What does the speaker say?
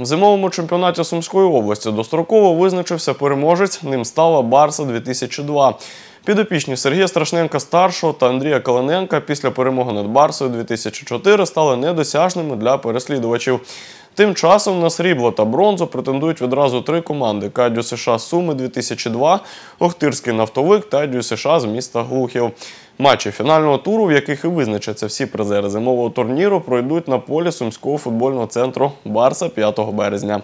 В зимовому чемпіонаті Сумської області достроково визначився переможець. Ним стала Барса 2002 Підопічні Сергія Страшненка старшого та Андрія Калиненка після перемоги над Барсою 2004 стали недосяжними для переслідувачів. Тим часом на срібло та бронзу претендують відразу три команди: Кадю США Суми 2002, Охтирський нафтовик та Дю США з міста Глухів. Матчі фінального туру, в яких і визначаться всі призери зимового турніру, пройдуть на полі Сумського футбольного центру Барса 5 березня.